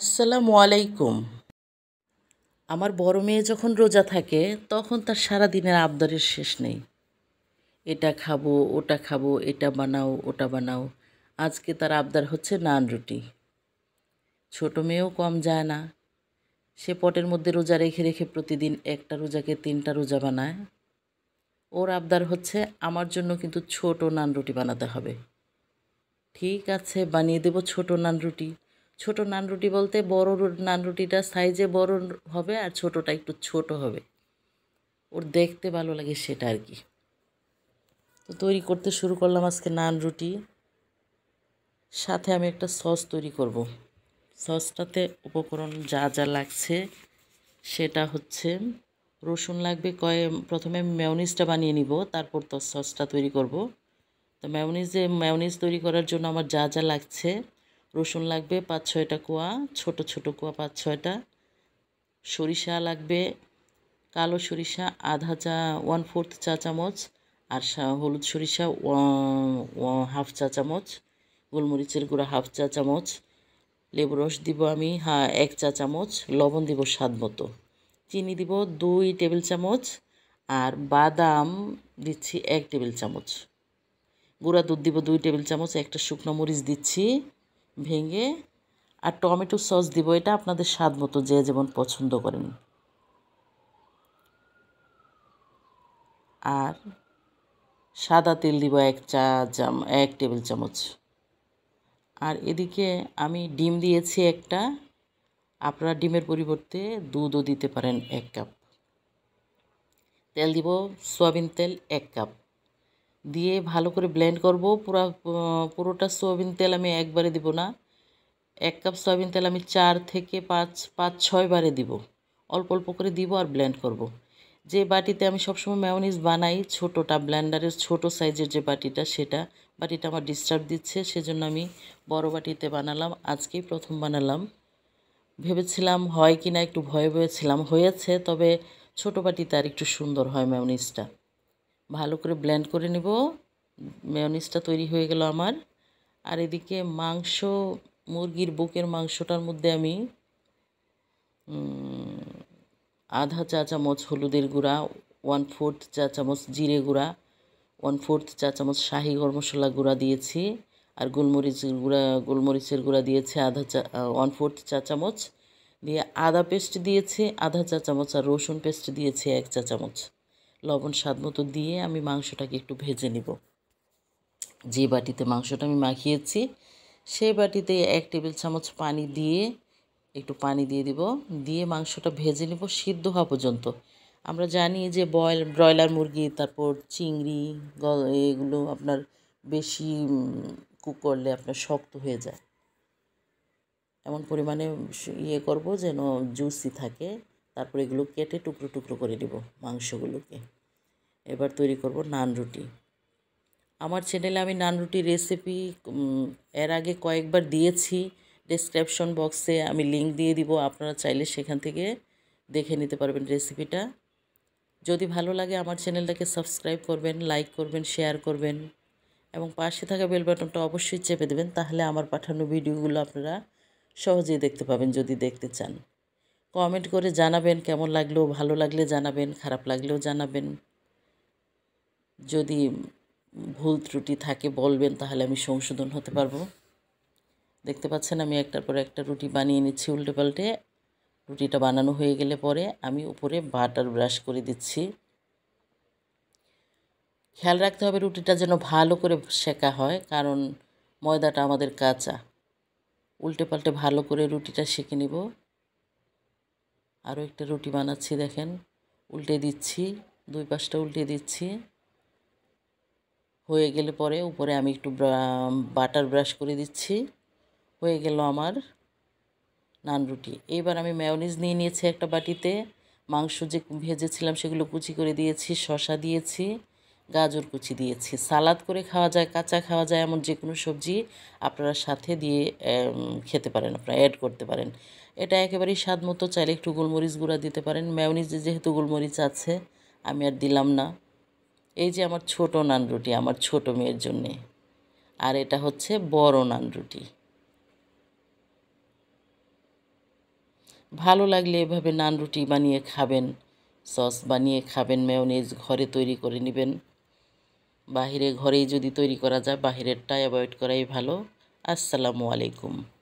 আসসালামু আলাইকুম আমার বড় মেয়ে যখন রোজা থাকে তখন তার সারা দিনের আবদারের শেষ নেই এটা খাবো ওটা খাবো এটা বানাও ওটা বানাও আজকে তার আবদার হচ্ছে নান রুটি ছোট মেয়েও কম যায় না সে পটের মধ্যে রোজা রেখে রেখে প্রতিদিন একটা রোজাকে তিনটা রোজা বানায় ওর আবদার হচ্ছে আমার জন্য কিন্তু ছোট নান রুটি বানাতে হবে ঠিক আছে বানিয়ে দেব ছোট নান রুটি ছোট নান রুটি বলতে বড় নান রুটিটা সাইজে বড় হবে আর ছোটটা একটু ছোট হবে ওর দেখতে ভালো লাগে সেটা আর কি তো তৈরি করতে শুরু করলাম আজকে নান রুটি সাথে আমি একটা সস তৈরি করব সসটাতে উপকরণ যা যা লাগছে সেটা হচ্ছে রসুন লাগবে কয়ে প্রথমে ম্যাউনিসটা বানিয়ে নিব তারপর তো সসটা তৈরি করব তো ম্যাউনিজে ম্যাউনিস তৈরি করার জন্য আমার যা যা লাগছে রসুন লাগবে পাঁচ ছয়টা কোয়া ছোট ছোট কোয়া পাঁচ ছয়টা সরিষা লাগবে কালো সরিষা আধা চা ওয়ান ফোর্থ চা চামচ আর হলুদ সরিষা হাফ চা চামচ গোলমরিচের গুঁড়া হাফ চা চামচ লেবু রস দিব আমি হ্যাঁ এক চা চামচ লবণ দিব স্বাদ মতো চিনি দিব দুই টেবিল চামচ আর বাদাম দিচ্ছি এক টেবিল চামচ গুঁড়া দুধ দিব দুই টেবিল চামচ একটা শুকনো মরিচ দিচ্ছি ভেঙে আর টমেটো সস দিব এটা আপনাদের স্বাদ মতো যে যেমন পছন্দ করেন আর সাদা তেল দিব এক চা চাম এক টেবিল চামচ আর এদিকে আমি ডিম দিয়েছি একটা আপনারা ডিমের পরিবর্তে দুধও দিতে পারেন এক কাপ তেল দিব সয়াবিন তেল এক কাপ দিয়ে ভালো করে ব্লেন্ড করব পুরো পুরোটা সয়াবিন তেল আমি একবারে দিব না এক কাপ সয়াবিন তেল আমি চার থেকে পাঁচ পাঁচ ছয়বারে দিব অল্প অল্প করে দিব আর ব্লেন্ড করব। যে বাটিতে আমি সবসময় ম্যাওনিস বানাই ছোটোটা ব্ল্যান্ডারের ছোট সাইজের যে বাটিটা সেটা বাটিটা আমার ডিস্টার্ব দিচ্ছে সেজন্য আমি বড় বাটিতে বানালাম আজকেই প্রথম বানালাম ভেবেছিলাম হয় কি না একটু ভয়ে ভয়ে ছিলাম হয়েছে তবে ছোটো বাটিতে আর একটু সুন্দর হয় ম্যাওনিসটা ভালো করে ব্ল্যান্ড করে নেব মেয়নিজটা তৈরি হয়ে গেল আমার আর এদিকে মাংস মুরগির বুকের মাংসটার মধ্যে আমি আধা চা চামচ হলুদের গুঁড়া ওয়ান ফোর্থ চা চামচ জিরে গুঁড়া ওয়ান ফোর্থ চা চামচ শাহি গরম মশলা গুঁড়া দিয়েছি আর গোলমরিচের গুঁড়া গোলমরিচের গুঁড়া দিয়েছে আধা চা ওয়ান ফোর্থ চা চামচ দিয়ে আদা পেস্ট দিয়েছে আধা চা চামচ আর রসুন পেস্ট দিয়েছে এক চা চামচ লবণ স্বাদ মতো দিয়ে আমি মাংসটাকে একটু ভেজে নিব যে বাটিতে মাংসটা আমি মাখিয়েছি সেই বাটিতে এক টেবিল চামচ পানি দিয়ে একটু পানি দিয়ে দিব দিয়ে মাংসটা ভেজে নিব সিদ্ধ হওয়া পর্যন্ত আমরা জানি যে বয়েল ব্রয়লার মুরগি তারপর চিংড়ি এগুলো আপনার বেশি কুক করলে আপনার শক্ত হয়ে যায় এমন পরিমাণে ইয়ে করব যেন জুসি থাকে তারপর এগুলো কেটে টুকরো টুকরো করে নিব মাংসগুলোকে এবার তৈরি করব নান রুটি আমার চ্যানেলে আমি নান রুটি রেসিপি এর আগে কয়েকবার দিয়েছি ডেসক্রিপশন বক্সে আমি লিঙ্ক দিয়ে দিব আপনারা চাইলে সেখান থেকে দেখে নিতে পারবেন রেসিপিটা যদি ভালো লাগে আমার চ্যানেলটাকে সাবস্ক্রাইব করবেন লাইক করবেন শেয়ার করবেন এবং পাশে থাকা বেল বাটনটা অবশ্যই চেপে দেবেন তাহলে আমার পাঠানো ভিডিওগুলো আপনারা সহজেই দেখতে পাবেন যদি দেখতে চান কমেন্ট করে জানাবেন কেমন লাগলো ভালো লাগলে জানাবেন খারাপ লাগলেও জানাবেন যদি ভুল ত্রুটি থাকে বলবেন তাহলে আমি সংশোধন হতে পারবো দেখতে পাচ্ছেন আমি একটার পর একটা রুটি বানিয়ে নিচ্ছি উল্টে পাল্টে রুটিটা বানানো হয়ে গেলে পরে আমি উপরে বাটার ব্রাশ করে দিচ্ছি খেয়াল রাখতে হবে রুটিটা যেন ভালো করে শেখা হয় কারণ ময়দাটা আমাদের কাঁচা উল্টে পাল্টে ভালো করে রুটিটা শেখে নেব আরও একটা রুটি বানাচ্ছি দেখেন উল্টে দিচ্ছি দুই পাশটা উল্টে দিচ্ছি হয়ে গেলে পরে উপরে আমি একটু বাটার ব্রাশ করে দিচ্ছি হয়ে গেল আমার নান রুটি এইবার আমি ম্যাওনিজ নিয়ে নিয়েছি একটা বাটিতে মাংস যে ভেজেছিলাম সেগুলো কুচি করে দিয়েছি শশা দিয়েছি গাজর কুচি দিয়েছি সালাদ করে খাওয়া যায় কাঁচা খাওয়া যায় এমন যে কোনো সবজি আপনারা সাথে দিয়ে খেতে পারেন আপনারা অ্যাড করতে পারেন এটা একেবারেই স্বাদ মতো চাইলে একটু গোলমরিচ গুঁড়া দিতে পারেন ম্যাউনিজে যেহেতু গোলমরিচ আছে আমি আর দিলাম না এই যে আমার ছোট নান রুটি আমার ছোট মেয়ের জন্যে আর এটা হচ্ছে বড় নান রুটি ভালো লাগলে এভাবে নান রুটি বানিয়ে খাবেন সস বানিয়ে খাবেন মেয়নেজ ঘরে তৈরি করে নেবেন বাহিরে ঘরেই যদি তৈরি করা যায় বাহিরেরটা অ্যাভয়েড করাই ভালো আসসালামু আলাইকুম